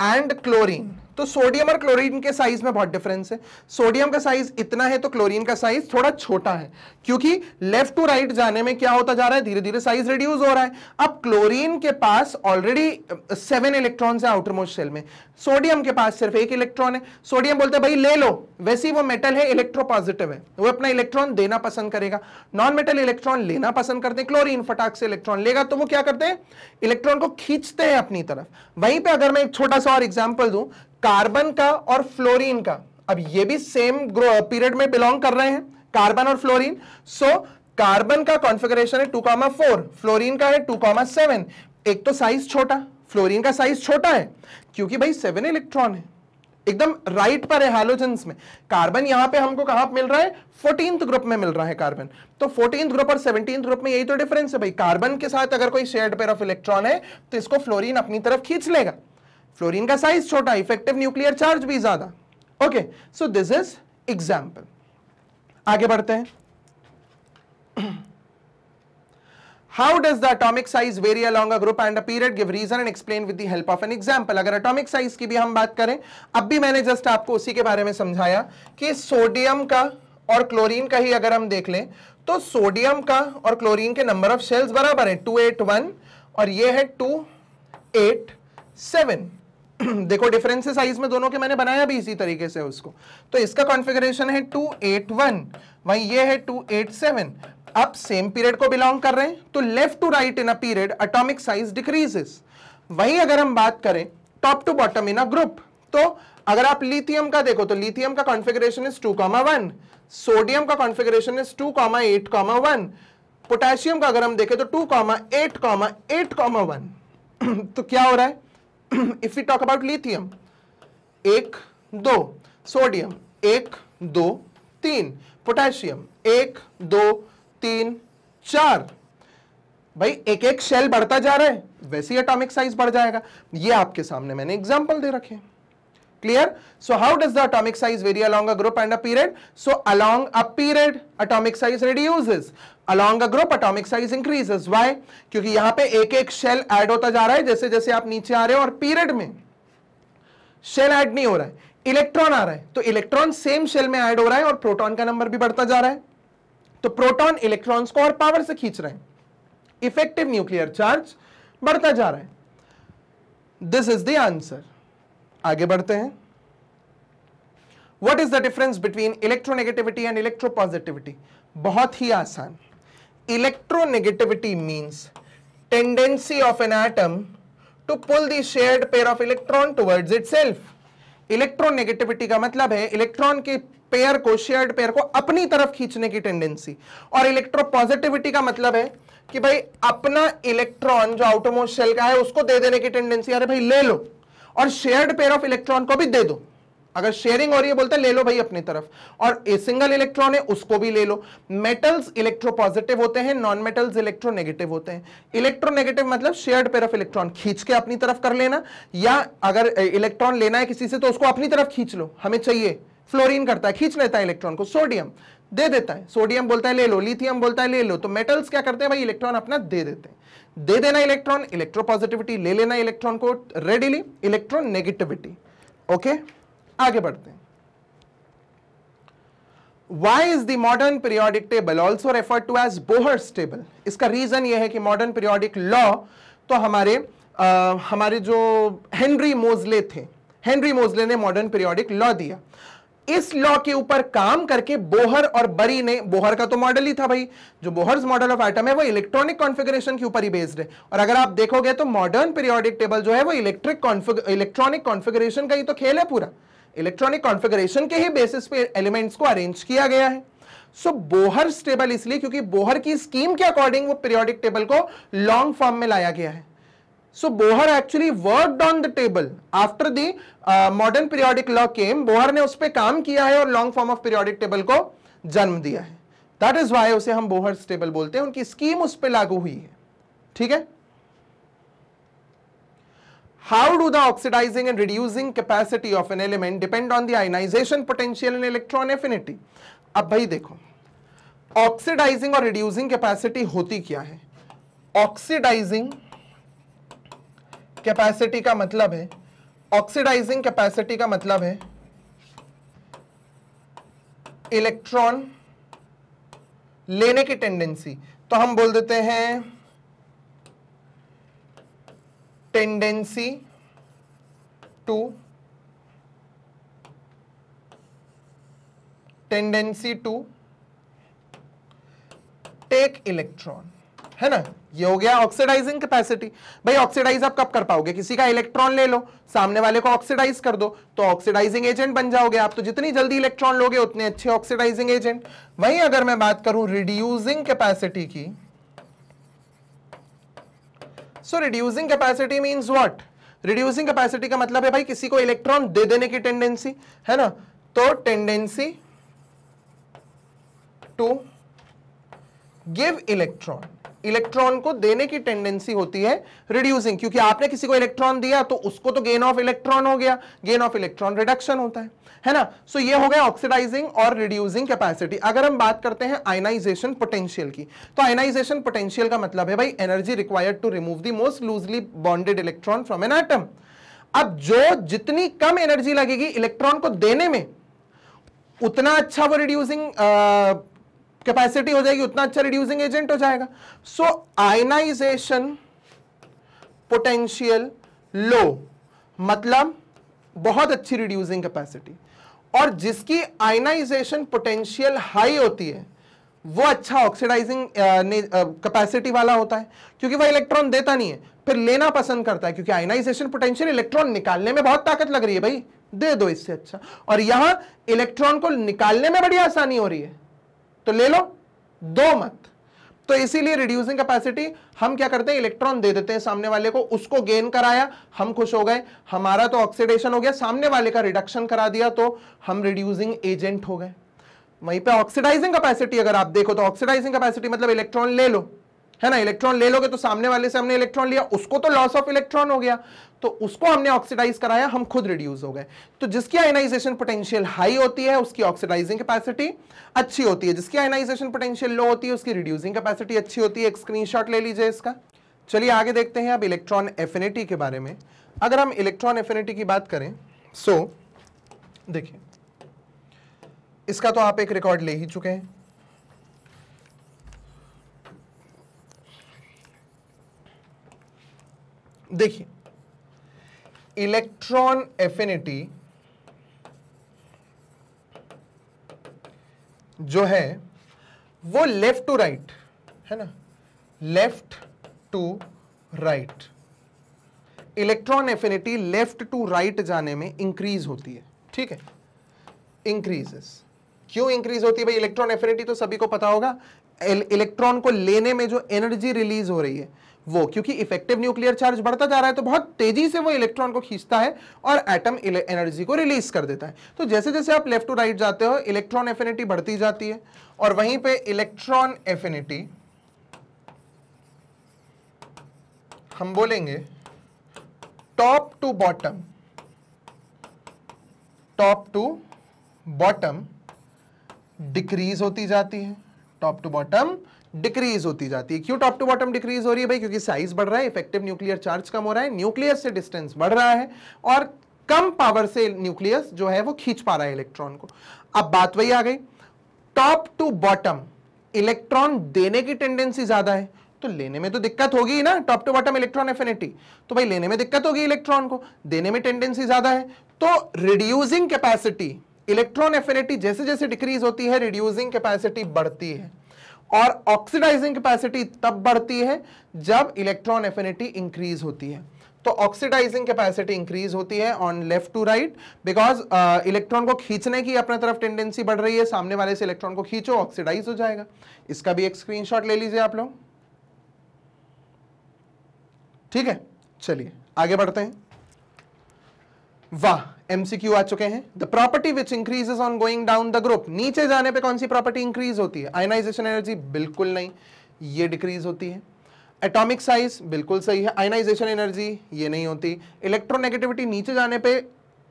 and chlorine तो सोडियम और क्लोरीन के साइज में बहुत डिफरेंस है सोडियम का साइज इतना है तो क्लोरीन का साइज थोड़ा छोटा है क्योंकि लेफ्ट टू राइट जाने में क्या होता जा रहा है धीरे धीरे साइज रिड्यूस हो रहा है अब क्लोरीन के पास ऑलरेडी सेवन इलेक्ट्रॉन है आउटर मोस्ट सेल में सोडियम के पास सिर्फ एक इलेक्ट्रॉन है सोडियम बोलते भाई ले लो वैसे ही वो मेटल है इलेक्ट्रोपॉजिटिव है वो अपना इलेक्ट्रॉन देना पसंद करेगा नॉन मेटल इलेक्ट्रॉन लेना पसंद करते हैं क्लोरीन फटाक से इलेक्ट्रॉन लेगा तो वो क्या करते हैं इलेक्ट्रॉन को खींचते हैं अपनी तरफ वहीं पे अगर मैं एक छोटा सा और एग्जांपल दूं कार्बन का और फ्लोरीन का अब ये भी सेम पीरियड में बिलोंग कर रहे हैं कार्बन और फ्लोरीन सो कार्बन का कॉन्फ़िगरेशन है टू कॉमा फोर फ्लोरीन का है टू कॉमा सेवन एक तो साइज छोटा फ्लोरीन का साइज छोटा है क्योंकि भाई सेवन इलेक्ट्रॉन है एकदम राइट पर है हालोजेंस में कार्बन यहां पे हमको कहां मिल रहा है फोर्टीन ग्रुप में मिल रहा है कार्बन तो फोर्टीन ग्रुप और सेवनटीन ग्रुप में यही तो डिफरेंस है भाई कार्बन के साथ अगर कोई शेयर्ड पेयर ऑफ इलेक्ट्रॉन है तो इसको फ्लोरीन अपनी तरफ खींच लेगा फ्लोरीन का साइज छोटा इफेक्टिव न्यूक्लियर चार्ज भी ज्यादा okay so this is example आगे बढ़ते हैं How does the atomic size vary along a group and a period? Give reason and explain with the help of an example. अगर atomic size की भी हम बात करें अब भी मैंने जस्ट आपको उसी के बारे में समझाया कि सोडियम का और क्लोरीन का ही अगर हम देख लें तो सोडियम का और क्लोरीन के नंबर ऑफ शेल्स बराबर है 281 और ये है 287 देखो डिफरेंस साइज में दोनों के मैंने बनाया भी इसी तरीके से उसको तो इसका कॉन्फ़िगरेशन है 281 वहीं ये है 287 अब सेम पीरियड को बिलोंग कर रहे हैं तो left to right in a period atomic size decreases वहीं अगर हम बात करें top to bottom in a group तो अगर आप लिथियम का देखो तो लिथियम का कॉन्फ़िगरेशन इज वन सोडियम का कॉन्फ़िगरेशन इज वन पोटेशियम का अगर हम देखें तो वन तो क्या हो रहा है if we talk about lithium एक दो सोडियम एक दो तीन पोटेशियम एक दो तीन चार भाई एक एक शेल बढ़ता जा रहा है वैसे ही एटॉमिक साइज बढ़ जाएगा ये आपके सामने मैंने एग्जांपल दे रखे हैं clear so how does the atomic size vary along a group and a period so along a period atomic size reduces along a group atomic size increases why क्योंकि यहां पे एक एक शेल ऐड होता जा रहा है जैसे जैसे आप नीचे आ रहे हो और पीरियड में शेल ऐड नहीं हो रहा है इलेक्ट्रॉन आ रहा है तो इलेक्ट्रॉन सेम शेल में ऐड हो रहा है और प्रोटॉन का नंबर भी बढ़ता जा रहा है तो प्रोटॉन इलेक्ट्रॉन्स को और पावर से खींच रहे हैं इफेक्टिव न्यूक्लियर चार्ज बढ़ता जा रहा है दिस इज द आंसर आगे बढ़ते हैं what is the difference between electronegativity and electropositivity बहुत ही आसान electronegativity means tendency of an atom to pull the shared pair of electron itself electronegativity का मतलब है इलेक्ट्रॉन के पेयर को शेयर्ड पेयर को अपनी तरफ खींचने की टेंडेंसी और इलेक्ट्रोपॉजिटिविटी का मतलब है कि भाई अपना इलेक्ट्रॉन जो आउटोमोशल का है उसको दे देने की टेंडेंसी अरे भाई ले लो और शेयर्ड पेयर ऑफ इलेक्ट्रॉन को भी दे दो अगर शेयरिंग हो रही है बोलते ले लो भाई अपनी तरफ और ए सिंगल इलेक्ट्रॉन है उसको भी ले लो मेटल्स इलेक्ट्रोपॉजिटिव होते हैं नॉन मेटल्स इलेक्ट्रो नेगेटिव होते हैं इलेक्ट्रो नेगेटिव मतलब शेयर्ड पेयर ऑफ इलेक्ट्रॉन खींच के अपनी तरफ कर लेना या अगर इलेक्ट्रॉन लेना है किसी से तो उसको अपनी तरफ खींच लो हमें चाहिए फ्लोरिन करता है खींच लेता है इलेक्ट्रॉन को सोडियम दे देता है सोडियम बोलता है ले लो लिथियम बोलता है ले लो तो मेटल्स क्या करते हैं भाई इलेक्ट्रॉन अपना दे देते हैं दे देना इलेक्ट्रॉन इलेक्ट्रोपॉजिटिविटी ले लेना इलेक्ट्रॉन को रेडिली इलेक्ट्रॉन नेगेटिविटी ओके आगे बढ़ते हैं why is the modern periodic table also refer to as Bohr's table इसका रीजन यह है कि मॉडर्न पीरियोडिक लॉ तो हमारे आ, हमारे जो हेनरी मोजले थे हेनरी मोजले ने मॉडर्न पीरियोडिक लॉ दिया इस लॉ के ऊपर काम करके बोहर और बरी ने बोहर का तो मॉडल ही था भाई जो बोहर्स मॉडल ऑफ एटम है वो इलेक्ट्रॉनिक कॉन्फ़िगरेशन के ऊपर ही बेस्ड है और अगर आप देखोगे तो मॉडर्न पीरियोडिक टेबल जो है वो इलेक्ट्रिक इलेक्ट्रॉनिक कॉन्फ़िगरेशन का ही तो खेल है पूरा इलेक्ट्रॉनिक कॉन्फ़िगरेशन के ही बेसिस पे एलिमेंट्स को अरेंज किया गया है सो बोहर टेबल इसलिए क्योंकि बोहर की स्कीम के अकॉर्डिंग वो पीरियोडिक टेबल को लॉन्ग फॉर्म में लाया गया है So Bohr actually worked on the table. After the uh, modern periodic law came, Bohr ने उस पर काम किया है और long form of periodic table को जन्म दिया है दैट इज वाई उसे हम बोहर टेबल बोलते हैं उनकी स्कीम उस पर लागू हुई है ठीक है how do the oxidising and reducing capacity of an element depend on the ionisation potential and electron affinity अब भाई देखो ऑक्सीडाइजिंग और रिड्यूसिंग कैपेसिटी होती क्या है ऑक्सीडाइजिंग कैपेसिटी का मतलब है ऑक्सीडाइजिंग कैपेसिटी का मतलब है इलेक्ट्रॉन लेने की टेंडेंसी तो हम बोल देते हैं tendency to tendency to take electron है ना ये हो गया ऑक्सीडाइजिंग कैपेसिटी भाई ऑक्सीडाइज आप कब कर पाओगे किसी का इलेक्ट्रॉन ले लो सामने वाले को ऑक्सीडाइज कर दो तो ऑक्सीडाइजिंग एजेंट बन जाओगे आप तो जितनी जल्दी इलेक्ट्रॉन लोगे उतने अच्छे ऑक्सीडाइजिंग एजेंट वहीं अगर मैं बात करूं रिड्यूसिंग कैपेसिटी की so reducing capacity means what reducing capacity का मतलब है भाई किसी को इलेक्ट्रॉन दे देने की टेंडेंसी है ना तो tendency to give electron electron को देने की टेंडेंसी होती है रिड्यूसिंग क्योंकि आपने किसी को इलेक्ट्रॉन दिया तो उसको तो गेन ऑफ इलेक्ट्रॉन हो गया गेन ऑफ इलेक्ट्रॉन रिडक्शन होता है है ना सो so ये हो गया ऑक्सीडाइजिंग और रिड्यूसिंग कैपेसिटी अगर हम बात करते हैं आयनाइजेशन पोटेंशियल की तो आयनाइजेशन पोटेंशियल का मतलब है भाई energy required to remove the most loosely bonded electron from an atom अब जो जितनी कम एनर्जी लगेगी इलेक्ट्रॉन को देने में उतना अच्छा वो रिड्यूसिंग कैपेसिटी हो जाएगी उतना अच्छा रिड्यूसिंग एजेंट हो जाएगा सो आयनाइजेशन पोटेंशियल लो मतलब बहुत अच्छी रिड्यूसिंग कैपेसिटी और जिसकी आयनाइजेशन पोटेंशियल हाई होती है वो अच्छा ऑक्सीडाइजिंग कैपेसिटी वाला होता है क्योंकि वह इलेक्ट्रॉन देता नहीं है फिर लेना पसंद करता है क्योंकि आयनाइजेशन पोटेंशियल इलेक्ट्रॉन निकालने में बहुत ताकत लग रही है भाई दे दो इससे अच्छा और यहां इलेक्ट्रॉन को निकालने में बड़ी आसानी हो रही है तो ले लो दो मत तो इसीलिए रिड्यूसिंग कैपेसिटी हम क्या करते हैं इलेक्ट्रॉन दे देते हैं सामने वाले को उसको गेन कराया हम खुश हो गए हमारा तो ऑक्सीडेशन हो गया सामने वाले का रिडक्शन करा दिया तो हम रिड्यूसिंग एजेंट हो गए वहीं पे ऑक्सीडाइजिंग कैपेसिटी अगर आप देखो तो ऑक्सीडाइजिंग कैपेसिटी मतलब इलेक्ट्रॉन ले लो है ना इलेक्ट्रॉन ले लोगे तो सामने वाले से हमने इलेक्ट्रॉन लिया उसको तो लॉस ऑफ इलेक्ट्रॉन हो गया तो उसको हमने ऑक्सीडाइज कराया हम खुद रिड्यूस हो गए तो जिसकी आयनाइजेशन पोटेंशियल हाई होती है उसकी ऑक्सीडाइजिंग कैपेसिटी अच्छी होती है जिसकी आयनाइजेशन पोटेंशियल लो होती है उसकी रिड्यूसिंग कैपेसिटी अच्छी होती है एक स्क्रीन ले लीजिए इसका चलिए आगे देखते हैं अब इलेक्ट्रॉन एफिनिटी के बारे में अगर हम इलेक्ट्रॉन एफिनिटी की बात करें सो so, देखिए इसका तो आप एक रिकॉर्ड ले ही चुके हैं देखिए इलेक्ट्रॉन एफिनिटी जो है वो लेफ्ट टू राइट है ना left to right electron affinity left to right जाने में इंक्रीज होती है ठीक है इंक्रीजेस क्यों इंक्रीज होती है भाई इलेक्ट्रॉन एफिनिटी तो सभी को पता होगा इलेक्ट्रॉन को लेने में जो एनर्जी रिलीज हो रही है वो क्योंकि इफेक्टिव न्यूक्लियर चार्ज बढ़ता जा रहा है तो बहुत तेजी से वो इलेक्ट्रॉन को खींचता है और एटम एनर्जी को रिलीज कर देता है तो जैसे जैसे आप लेफ्ट टू राइट जाते हो इलेक्ट्रॉन एफिनिटी बढ़ती जाती है और वहीं पे इलेक्ट्रॉन एफिनिटी हम बोलेंगे top to bottom top to bottom decrease होती जाती है टॉप टू बॉटम डिक्रीज होती जाती है क्यों टॉप टू बॉटम डिक्रीज हो रही है भाई क्योंकि साइज बढ़ रहा है इफेक्टिव न्यूक्लियर चार्ज कम हो रहा है न्यूक्लियस से डिस्टेंस बढ़ रहा है और कम पावर से न्यूक्लियस जो है वो खींच पा रहा है इलेक्ट्रॉन को अब बात वही आ गई टॉप टू बॉटम इलेक्ट्रॉन देने की टेंडेंसी ज्यादा है तो लेने में तो दिक्कत होगी ना top to bottom electron affinity तो भाई लेने में दिक्कत होगी इलेक्ट्रॉन को देने में टेंडेंसी ज्यादा है तो रिड्यूसिंग कैपेसिटी इलेक्ट्रॉन एफिनिटी जैसे जैसे डिक्रीज होती है रिड्यूसिंग कैपेसिटी बढ़ती है और ऑक्सीडाइजिंग कैपेसिटी तब बढ़ती है जब इलेक्ट्रॉन एफिनिटी इंक्रीज होती है तो ऑक्सीडाइजिंग कैपेसिटी इंक्रीज होती है on left to right because electron को खींचने की अपने तरफ टेंडेंसी बढ़ रही है सामने वाले से इलेक्ट्रॉन को खींचो ऑक्सीडाइज हो जाएगा इसका भी एक स्क्रीनशॉट ले लीजिए आप लोग ठीक है चलिए आगे बढ़ते हैं वाह एमसीक्यू आ चुके हैं the property which increase on going down the group नीचे जाने पे कौन सी प्रॉपर्टी इंक्रीज होती है आयनाइजेशन एनर्जी बिल्कुल नहीं ये डिक्रीज होती है एटॉमिक साइज बिल्कुल सही है आयनाइजेशन एनर्जी ये नहीं होती इलेक्ट्रोनेगेटिविटी नीचे जाने पे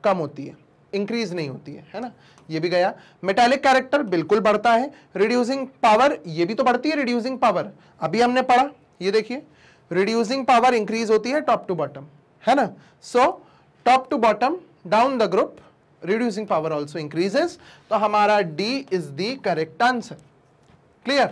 कम होती है इंक्रीज नहीं होती है है ना ये भी गया मेटालिक कैरेक्टर बिल्कुल बढ़ता है रिड्यूसिंग पावर ये भी तो बढ़ती है रिड्यूसिंग पावर अभी हमने पढ़ा ये देखिए रिड्यूसिंग पावर इंक्रीज होती है टॉप टू बॉटम है ना so so, top to bottom down the group reducing power also increases तो हमारा D is the correct answer clear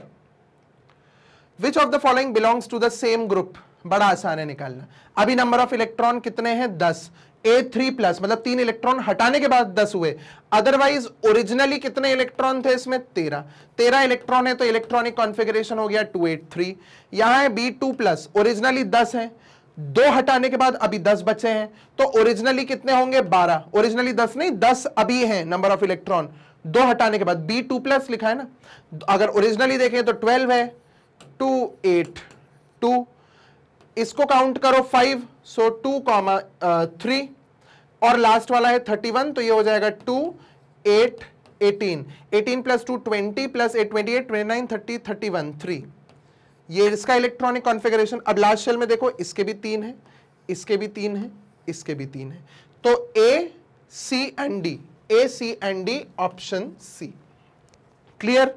which of the following belongs to the same group बड़ा आसान है निकालना अभी नंबर ऑफ इलेक्ट्रॉन कितने हैं दस ए थ्री प्लस मतलब तीन इलेक्ट्रॉन हटाने के बाद दस हुए अदरवाइज ओरिजिनली कितने इलेक्ट्रॉन थे इसमें तेरह तेरह इलेक्ट्रॉन है तो इलेक्ट्रॉनिक कॉन्फिगरेशन हो गया टू एट थ्री यहां है बी टू प्लस ओरिजिनली दस है दो हटाने के बाद अभी दस बचे हैं तो ओरिजिनली कितने होंगे बारह ओरिजिनली दस नहीं दस अभी हैं नंबर ऑफ इलेक्ट्रॉन दो हटाने के बाद बी टू प्लस लिखा है ना अगर ओरिजिनली देखें तो ट्वेल्व है टू एट टू इसको काउंट करो five so two comma three और लास्ट वाला है थर्टी वन तो ये हो जाएगा two eight eighteen eighteen plus two twenty plus eight twenty eight twenty nine thirty thirty one three ये इसका इलेक्ट्रॉनिक कॉन्फ़िगरेशन अब लास्ट शेल में देखो इसके भी तीन है इसके भी तीन है इसके भी तीन है तो A C and D A C and D option C clear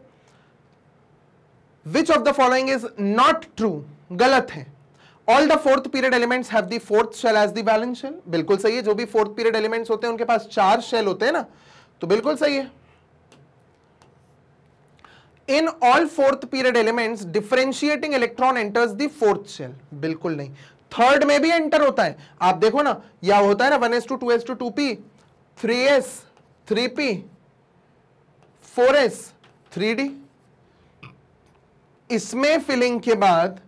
which of the following is not true गलत है all the fourth period elements have the fourth shell as the valence shell बिल्कुल सही है जो भी फोर्थ पीरियड एलिमेंट्स होते हैं उनके पास चार शेल होते हैं ना तो बिल्कुल सही है in all fourth period elements differentiating electron enters the fourth shell बिल्कुल नहीं थर्ड में भी एंटर होता है आप देखो ना या होता है ना one S two two S two two P three S three P four S three D इसमें फिलिंग के बाद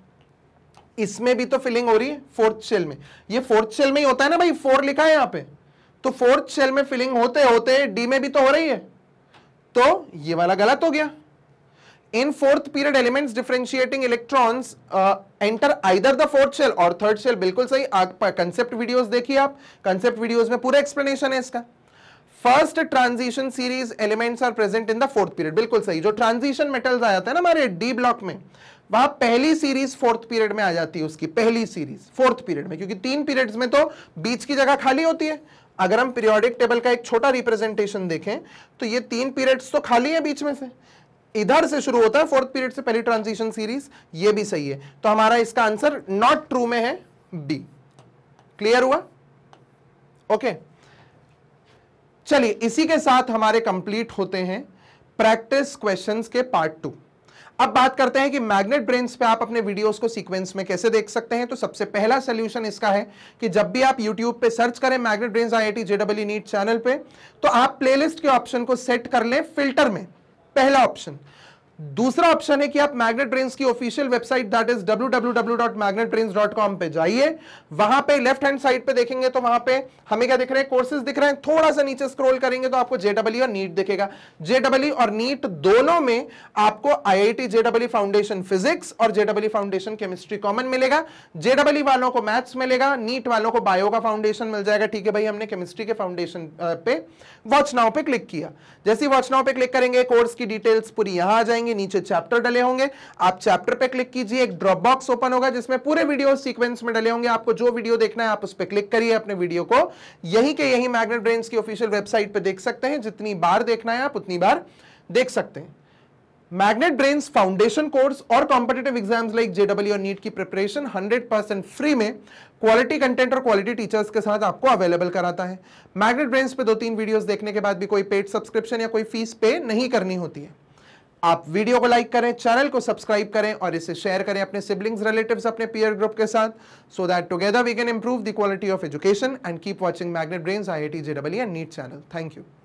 इसमें भी तो फिलिंग हो रही है फोर्थ शेल में ये फोर्थ शेल में ही होता है ना भाई फोर लिखा है यहां पे तो फोर्थ शेल में फिलिंग होते होते डी में भी तो हो रही है तो ये वाला गलत हो गया in fourth period elements differentiating electrons uh, enter either the fourth shell or third shell बिल्कुल सही आप concept videos देखिए आप concept videos में पूरा explanation है इसका first transition series elements are present in the fourth period बिल्कुल सही जो ट्रांजिशन मेटल्स आया था ना हमारे डी ब्लॉक में वह पहली सीरीज फोर्थ पीरियड में आ जाती है उसकी पहली सीरीज फोर्थ पीरियड में क्योंकि तीन पीरियड्स में तो बीच की जगह खाली होती है अगर हम पीरियोडिक टेबल का एक छोटा रिप्रेजेंटेशन देखें तो ये तीन पीरियड्स तो खाली है बीच में से इधर से शुरू होता है फोर्थ पीरियड से पहली ट्रांजिशन सीरीज ये भी सही है तो हमारा इसका आंसर नॉट ट्रू में है डी क्लियर हुआ ओके चलिए इसी के साथ हमारे कंप्लीट होते हैं प्रैक्टिस क्वेश्चंस के पार्ट टू अब बात करते हैं कि मैग्नेट ब्रेन्स पे आप अपने वीडियोस को सीक्वेंस में कैसे देख सकते हैं तो सबसे पहला सोल्यूशन इसका है कि जब भी आप यूट्यूब पे सर्च करें Magnet brains I I T जेडब्ल्यू नीट चैनल पे तो आप प्लेलिस्ट के ऑप्शन को सेट कर लें फिल्टर में पहला ऑप्शन दूसरा ऑप्शन है कि आप मैग्नेट ट्रेन की official website that is www.magnettrains.com पे जाइए वहां पे लेफ्ट हैंड साइड पे देखेंगे तो वहां पे हमें क्या दिख रहे हैं कोर्सेज दिख रहे हैं थोड़ा सा नीचे स्क्रॉल करेंगे तो आपको जेडब्ल्यू और नीट दिखेगा जेडब्ल्यू और नीट दोनों में आपको आई आई टी जेडब्ल्यू फाउंडेशन फिजिक्स और जेडब्ल्यू फाउंडेशन केमिस्ट्री कॉमन मिलेगा जेडब्ल्यू वालों को मैथ्स मिलेगा नीट वालों को बायो का फाउंडेशन मिल जाएगा ठीक है भाई हमने केमिस्ट्री के फाउंडेशन पे वॉच नाउ पे क्लिक किया जैसे वॉच नाउ पे क्लिक करेंगे कोर्स की डिटेल्स पूरी यहां आ जाएंगे जाएंगे नीचे चैप्टर डले होंगे आप चैप्टर पे क्लिक कीजिए एक ड्रॉप बॉक्स ओपन होगा जिसमें पूरे वीडियो सीक्वेंस में डले होंगे आपको जो वीडियो देखना है आप उस पर क्लिक करिए अपने वीडियो को यही के यही मैग्नेट ब्रेन की ऑफिशियल वेबसाइट पर देख सकते हैं जितनी बार देखना है आप उतनी बार देख सकते हैं मैग्नेट ब्रेन्स फाउंडेशन कोर्स और कॉम्पिटेटिव एग्जाम्स लाइक जेडब्ल्यू और नीट की प्रिपरेशन 100 परसेंट फ्री में क्वालिटी कंटेंट और क्वालिटी टीचर्स के साथ आपको अवेलेबल कराता है मैग्नेट ब्रेन्स पे दो तीन वीडियोस देखने के बाद भी कोई पेड सब्सक्रिप्शन या कोई फीस पे नहीं करनी होती है आप वीडियो को लाइक करें चैनल को सब्सक्राइब करें और इसे शेयर करें अपने सिबलिंग्स रिलेटिव्स अपने पीयर ग्रुप के साथ so that together we can improve the quality of education and keep watching magnet brains I I T J double and NEET channel thank you